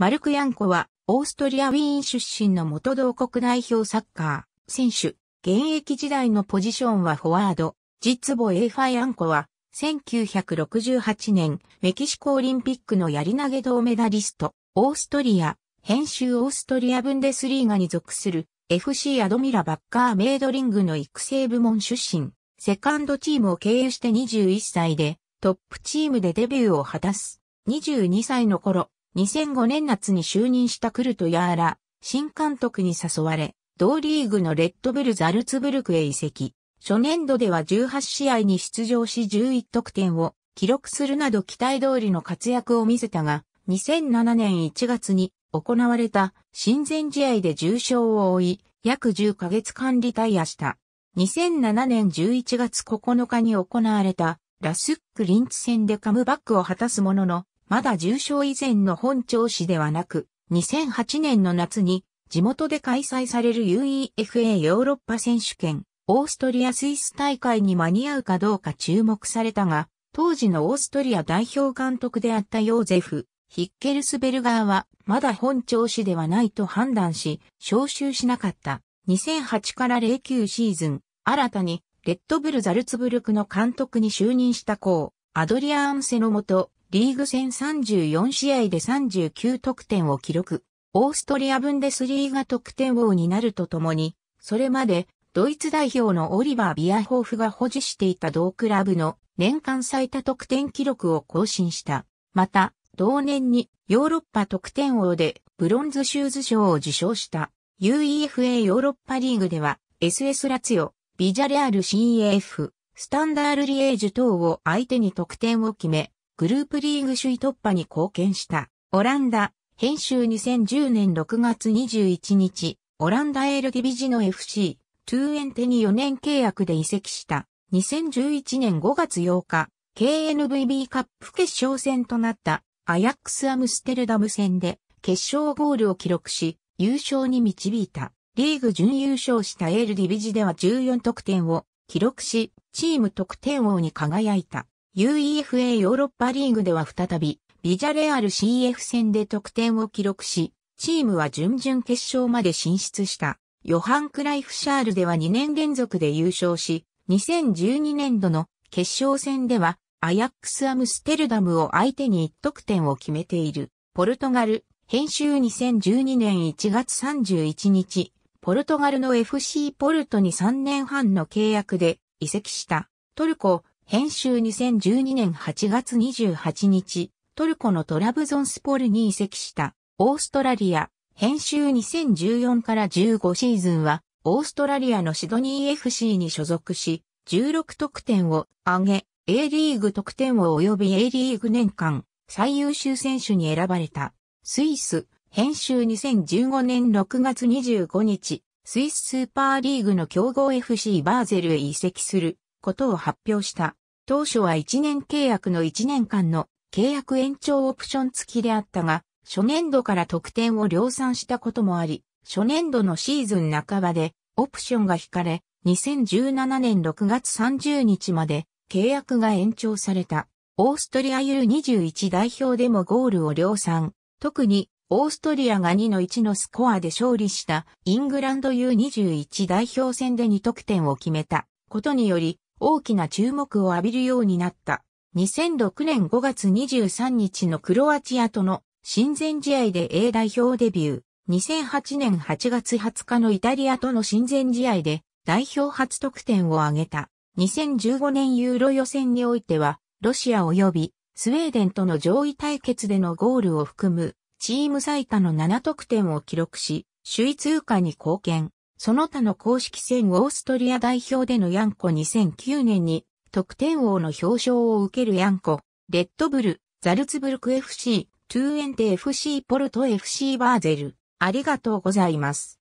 マルク・ヤンコは、オーストリア・ウィーン出身の元同国代表サッカー、選手、現役時代のポジションはフォワード、実母エイファヤンコは、1968年、メキシコオリンピックのやり投げ銅メダリスト、オーストリア、編集オーストリア・ブンデスリーガに属する FC アドミラ・バッカー・メイドリングの育成部門出身、セカンドチームを経由して21歳で、トップチームでデビューを果たす。22歳の頃、2005年夏に就任したクルト・ヤーラ、新監督に誘われ、同リーグのレッドブル・ザルツブルクへ移籍。初年度では18試合に出場し11得点を記録するなど期待通りの活躍を見せたが、2007年1月に行われた親善試合で重傷を負い、約10ヶ月間リタイアした。2007年11月9日に行われたラスック・リンツ戦でカムバックを果たすものの、まだ重症以前の本調子ではなく、2008年の夏に地元で開催される UEFA ヨーロッパ選手権、オーストリア・スイス大会に間に合うかどうか注目されたが、当時のオーストリア代表監督であったヨーゼフ、ヒッケルスベルガーは、まだ本調子ではないと判断し、招集しなかった。2008から09シーズン、新たに、レッドブル・ザルツブルクの監督に就任した後、アドリアンセのもと、リーグ戦34試合で39得点を記録。オーストリア分でスリーが得点王になるとともに、それまでドイツ代表のオリバー・ビアホーフが保持していた同クラブの年間最多得点記録を更新した。また、同年にヨーロッパ得点王でブロンズシューズ賞を受賞した UEFA ヨーロッパリーグでは SS ラツヨ、ビジャレアル CF、スタンダールリエージュ等を相手に得点を決め、グループリーグ首位突破に貢献した。オランダ、編集2010年6月21日、オランダエールディビジの FC、トゥーエンテに4年契約で移籍した。2011年5月8日、KNVB カップ決勝戦となったアヤックスアムステルダム戦で決勝ゴールを記録し、優勝に導いた。リーグ準優勝したエールディビジでは14得点を記録し、チーム得点王に輝いた。UEFA ヨーロッパリーグでは再び、ビジャレアル CF 戦で得点を記録し、チームは準々決勝まで進出した。ヨハン・クライフ・シャールでは2年連続で優勝し、2012年度の決勝戦では、アヤックス・アムステルダムを相手に1得点を決めている。ポルトガル、編集2012年1月31日、ポルトガルの FC ポルトに3年半の契約で移籍した。トルコ、編集2012年8月28日、トルコのトラブゾンスポルに移籍したオーストラリア、編集2014から15シーズンは、オーストラリアのシドニー FC に所属し、16得点を挙げ、A リーグ得点を及び A リーグ年間最優秀選手に選ばれた。スイス、編集2015年6月25日、スイススーパーリーグの強豪 FC バーゼルへ移籍する。ことを発表した。当初は1年契約の1年間の契約延長オプション付きであったが、初年度から得点を量産したこともあり、初年度のシーズン半ばでオプションが引かれ、2017年6月30日まで契約が延長された。オーストリア U21 代表でもゴールを量産。特にオーストリアが2の1のスコアで勝利したイングランド U21 代表戦で2得点を決めたことにより大きな注目を浴びるようになった。2006年5月23日のクロアチアとの親善試合で A 代表デビュー。2008年8月20日のイタリアとの親善試合で代表初得点を挙げた。2015年ユーロ予選においては、ロシア及びスウェーデンとの上位対決でのゴールを含む、チーム最多の7得点を記録し、首位通過に貢献。その他の公式戦オーストリア代表でのヤンコ2009年に得点王の表彰を受けるヤンコ、レッドブル、ザルツブルク FC、トゥーエンテ FC ポルト FC バーゼル。ありがとうございます。